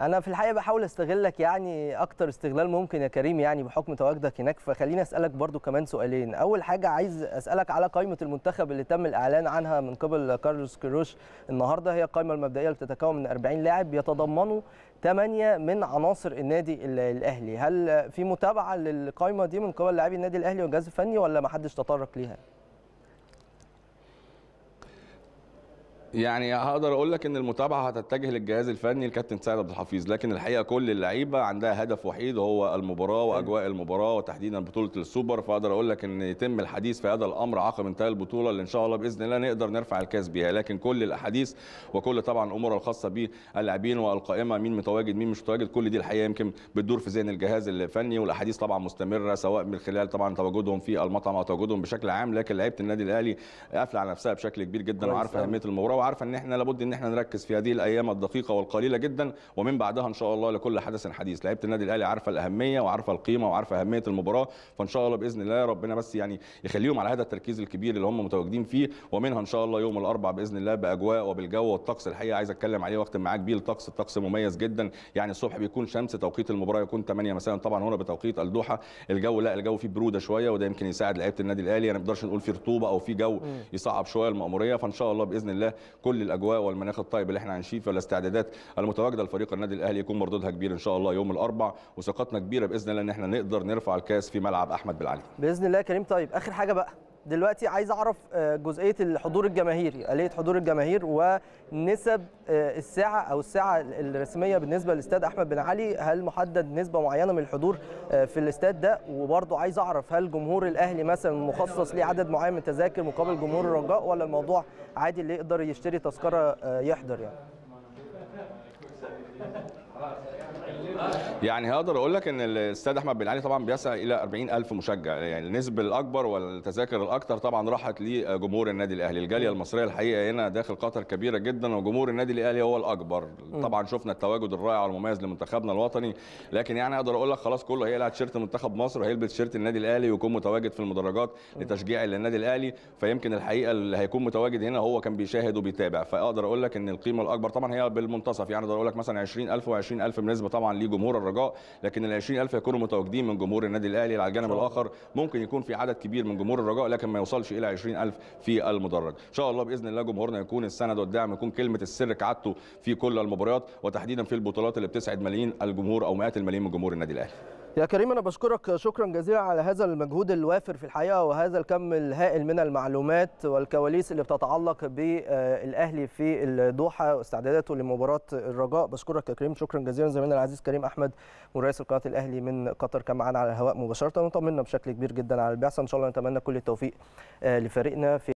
انا في الحقيقه بحاول استغلك يعني اكتر استغلال ممكن يا كريم يعني بحكم تواجدك هناك فخليني اسالك برضو كمان سؤالين اول حاجه عايز اسالك على قائمه المنتخب اللي تم الاعلان عنها من قبل كارلوس كيروش النهارده هي القائمه المبدئيه اللي بتتكون من 40 لاعب يتضمنوا 8 من عناصر النادي الاهلي هل في متابعه للقائمه دي من قبل لاعبي النادي الاهلي والجهاز الفني ولا ما حدش تطرق ليها يعني هقدر اقول لك ان المتابعه هتتجه للجهاز الفني الكابتن سعد عبد الحفيظ لكن الحقيقه كل اللعيبه عندها هدف وحيد هو المباراه واجواء المباراه وتحديدا بطوله السوبر فاقدر اقول لك ان يتم الحديث في هذا الامر عقب انتهاء البطوله اللي ان شاء الله باذن الله نقدر نرفع الكاس بيها لكن كل الاحاديث وكل طبعا الامور الخاصه باللاعبين والقائمه مين متواجد مين مش متواجد كل دي الحقيقه يمكن بتدور في ذهن الجهاز الفني والاحاديث طبعا مستمره سواء من خلال طبعا تواجدهم في المطعم او تواجدهم بشكل عام لكن لعيبه النادي الاهلي قافله على نفسها بشكل كبير جدا وعارفه اهميه المباراه وعارفه ان احنا لابد ان احنا نركز في هذه الايام الدقيقه والقليله جدا ومن بعدها ان شاء الله لكل حدث حديث لعيبه النادي الاهلي عارفه الاهميه وعارفه القيمه وعارفه اهميه المباراه فان شاء الله باذن الله ربنا بس يعني يخليهم على هذا التركيز الكبير اللي هم متواجدين فيه ومنها ان شاء الله يوم الاربعاء باذن الله باجواء وبالجو والطقس الحقيقه عايز اتكلم عليه واختم معاك بيه الطقس الطقس مميز جدا يعني الصبح بيكون شمس توقيت المباراه يكون 8 مساء طبعا هنا بتوقيت الدوحه الجو لا الجو فيه بروده شويه وده يمكن يساعد لعيبه النادي الاهلي يعني ما نقدرش نقول في رطوبه او في جو يصعب شويه المأموريه فان شاء الله باذن الله كل الاجواء والمناخ الطيب اللي احنا عايشين فيه والاستعدادات المتواجده لفريق النادي الاهلي يكون مردودها كبير ان شاء الله يوم الاربع وثقتنا كبيره باذن الله ان احنا نقدر نرفع الكاس في ملعب احمد بالعلي باذن الله كريم طيب اخر حاجه بقى دلوقتي عايز اعرف آه، جزئيه الحضور الجماهيري اليه حضور الجماهير ونسب آه، الساعه او الساعه الرسميه بالنسبه للاستاد احمد بن علي هل محدد نسبه معينه من الحضور آه، في الاستاد ده وبرده عايز اعرف هل جمهور الاهلي مثلا مخصص ليه عدد معين من التذاكر مقابل جمهور الرجاء ولا الموضوع عادي اللي يقدر يشتري تذكره يحضر يعني يعني هقدر اقول لك ان الاستاد احمد بن علي طبعا بيسعى الى 40000 مشجع يعني النسبه الاكبر والتذاكر الاكثر طبعا راحت لجمهور النادي الاهلي الجاليه المصريه الحقيقه هنا داخل قطر كبيره جدا وجمهور النادي الاهلي هو الاكبر طبعا شفنا التواجد الرائع والمميز لمنتخبنا الوطني لكن يعني اقدر اقول لك خلاص كله هيلعب تيشرت منتخب مصر وهيلبس تيشرت النادي الاهلي ويكون متواجد في المدرجات لتشجيع النادي الاهلي فيمكن الحقيقه اللي هيكون متواجد هنا هو كان بيشاهد وبيتابع فاقدر اقول لك ان القيمه الاكبر طبعا هي بالمنتصف يعني اقدر اقول لك مثلا 20000 و20000 بالنسبه طبعا لجمهور الرجاء لكن ال 20000 هيكونوا متواجدين من جمهور النادي الاهلي على الجانب الاخر ممكن يكون في عدد كبير من جمهور الرجاء لكن ما يوصلش الى 20000 في المدرج ان شاء الله باذن الله جمهورنا يكون السند والدعم يكون كلمه السر كعادته في كل المباريات وتحديدا في البطولات اللي بتسعد ملايين الجمهور او مئات الملايين من جمهور النادي الاهلي يا كريم أنا بشكرك شكرا جزيلا على هذا المجهود الوافر في الحقيقة وهذا الكم الهائل من المعلومات والكواليس اللي بتتعلق بالأهلي في الدوحة واستعداداته لمباراة الرجاء بشكرك يا كريم شكرا جزيلا زميلنا العزيز كريم أحمد مرئيس القناة الأهلي من قطر كان معانا على الهواء مباشرة وطمنا بشكل كبير جدا على البعثة إن شاء الله نتمنى كل التوفيق لفريقنا في